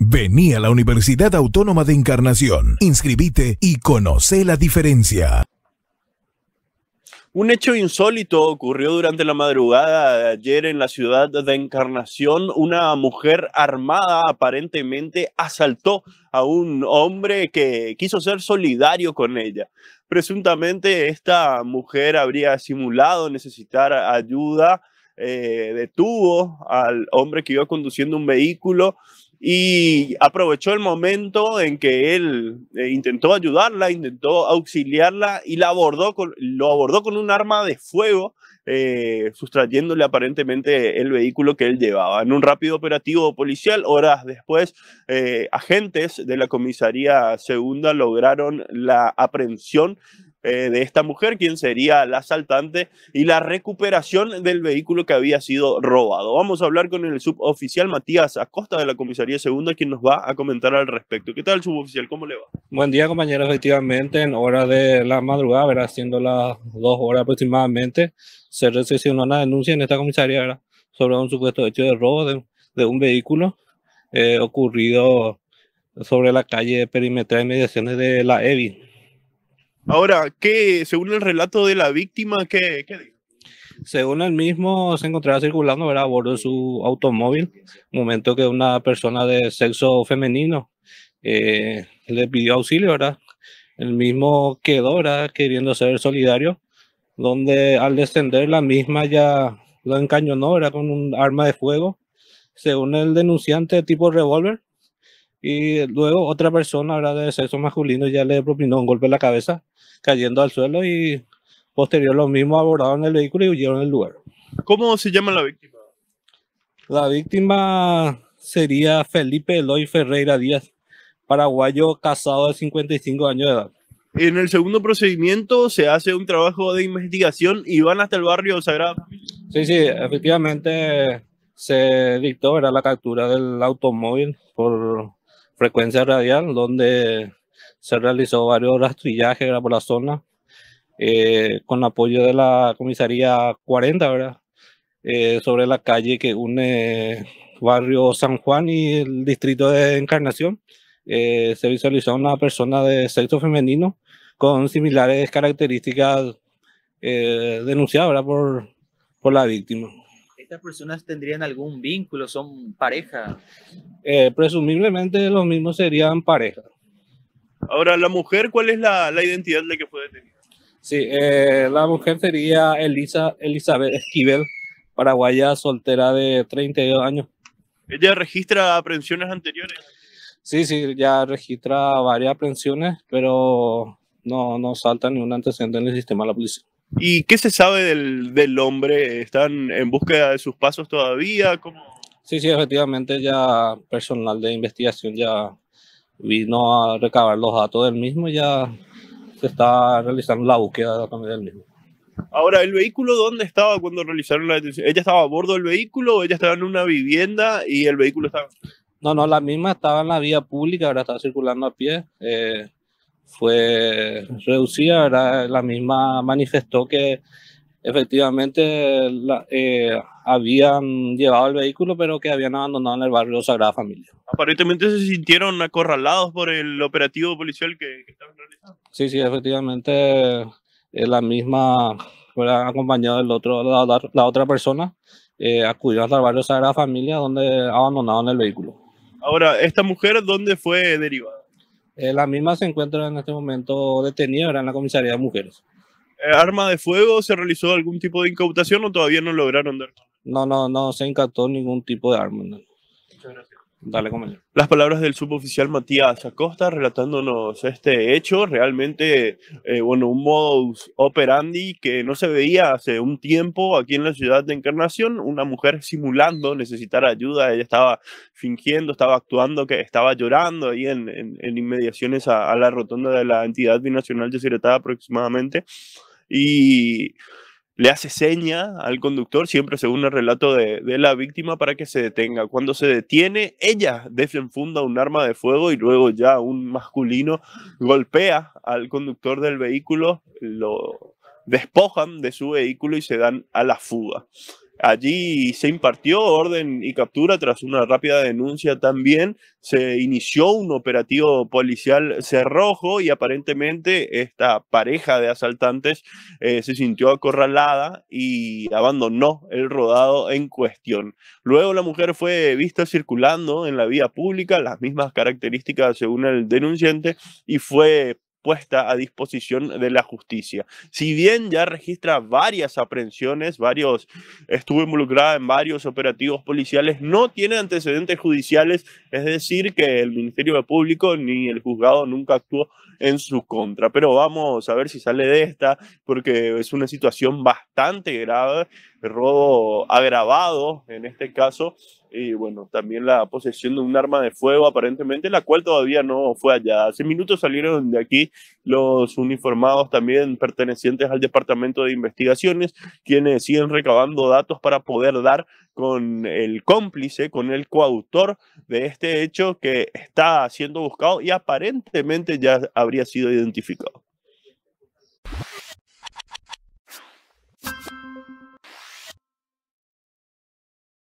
Vení a la Universidad Autónoma de Encarnación, inscribite y conoce la diferencia. Un hecho insólito ocurrió durante la madrugada de ayer en la ciudad de Encarnación. Una mujer armada aparentemente asaltó a un hombre que quiso ser solidario con ella. Presuntamente esta mujer habría simulado necesitar ayuda, eh, detuvo al hombre que iba conduciendo un vehículo y aprovechó el momento en que él eh, intentó ayudarla, intentó auxiliarla y la abordó con, lo abordó con un arma de fuego, eh, sustrayéndole aparentemente el vehículo que él llevaba. En un rápido operativo policial, horas después, eh, agentes de la comisaría segunda lograron la aprehensión eh, de esta mujer, quien sería la asaltante, y la recuperación del vehículo que había sido robado. Vamos a hablar con el suboficial Matías Acosta de la Comisaría Segunda, quien nos va a comentar al respecto. ¿Qué tal, suboficial? ¿Cómo le va? Buen día, compañero. Efectivamente, en hora de la madrugada, verá, siendo las dos horas aproximadamente, se recepcionó una denuncia en esta comisaría sobre un supuesto hecho de robo de, un vehículo eh, ocurrido sobre la calle perimetral Mediaciones de la EVI, Ahora, ¿qué, según el relato de la víctima, qué, Según el mismo, se encontraba circulando ¿verdad? a bordo de su automóvil, momento que una persona de sexo femenino eh, le pidió auxilio, ¿verdad? El mismo quedó, ¿verdad? Queriendo ser solidario, donde al descender la misma ya lo encañonó, era Con un arma de fuego, según el denunciante tipo revólver, y luego otra persona, ahora de sexo masculino, ya le propinó un golpe en la cabeza, cayendo al suelo y posterior lo mismos abordaron el vehículo y huyeron del lugar. ¿Cómo se llama la víctima? La víctima sería Felipe Eloy Ferreira Díaz, paraguayo casado de 55 años de edad. En el segundo procedimiento se hace un trabajo de investigación y van hasta el barrio Sagrada Sí, sí, efectivamente se dictó era la captura del automóvil por frecuencia radial, donde se realizó varios rastrillajes por la zona, eh, con apoyo de la comisaría 40, eh, sobre la calle que une barrio San Juan y el distrito de Encarnación, eh, se visualizó una persona de sexo femenino con similares características denunciadas por la víctima estas personas tendrían algún vínculo? ¿Son pareja? Eh, presumiblemente los mismos serían pareja. Ahora, la mujer, ¿cuál es la, identidad de la que fue detenida? Sí, eh, la mujer sería Elisa, Elizabeth Esquivel, paraguaya soltera de 32 años. ¿Ella registra aprehensiones anteriores? Sí, sí, ya registra varias aprehensiones, pero no, no salta un antecedente en el sistema de la policía. ¿Y qué se sabe del, del, hombre? ¿Están en búsqueda de sus pasos todavía? ¿Cómo? Sí, sí, efectivamente ya personal de investigación ya vino a recabar los datos del mismo, ya se está realizando la búsqueda también del mismo. Ahora, ¿el vehículo dónde estaba cuando realizaron la detención? ¿Ella estaba a bordo del vehículo o ella estaba en una vivienda y el vehículo estaba...? No, no, la misma estaba en la vía pública, ahora estaba circulando a pie. Eh, fue pues, reducida, La misma manifestó que efectivamente eh, habían llevado el vehículo, pero que habían abandonado en el barrio Sagrada Familia. Aparentemente se sintieron acorralados por el operativo policial que, estaban realizando. Sí, sí, efectivamente eh, la misma, fuera acompañado de otro, la, otra persona, eh, acudió hasta el barrio Sagrada Familia, donde abandonaron el vehículo. Ahora, ¿esta mujer dónde fue derivada? Eh, la misma se encuentra en este momento detenida en la comisaría de mujeres. Eh, ¿Arma de fuego? ¿Se realizó algún tipo de incautación o todavía no lograron dar? No, no, no se incautó ningún tipo de arma. Muchas gracias. Las palabras del suboficial Matías Acosta relatándonos este hecho, realmente, eh, bueno, un modus operandi que no se veía hace un tiempo aquí en la ciudad de Encarnación, una mujer simulando necesitar ayuda, ella estaba fingiendo, estaba actuando, que estaba llorando ahí en, inmediaciones a, la rotonda de la entidad binacional de aproximadamente, y le hace seña al conductor, siempre según el relato de, la víctima, para que se detenga. Cuando se detiene, ella desenfunda un arma de fuego y luego ya un masculino golpea al conductor del vehículo, lo despojan de su vehículo y se dan a la fuga. Allí se impartió orden y captura tras una rápida denuncia también. Se inició un operativo policial cerrojo y aparentemente esta pareja de asaltantes eh, se sintió acorralada y abandonó el rodado en cuestión. Luego la mujer fue vista circulando en la vía pública, las mismas características según el denunciante, y fue puesta a disposición de la justicia. Si bien ya registra varias aprehensiones, varios, estuvo involucrada en varios operativos policiales, no tiene antecedentes judiciales, es decir, que el Ministerio Público ni el juzgado nunca actuó en su contra. Pero vamos a ver si sale de esta, porque es una situación bastante grave, robo agravado en este caso, y bueno, también la posesión de un arma de fuego aparentemente, la cual todavía no fue hallada. Hace minutos salieron de aquí los uniformados también pertenecientes al Departamento de Investigaciones, quienes siguen recabando datos para poder dar con el cómplice, con el coautor de este hecho que está siendo buscado y aparentemente ya habría sido identificado.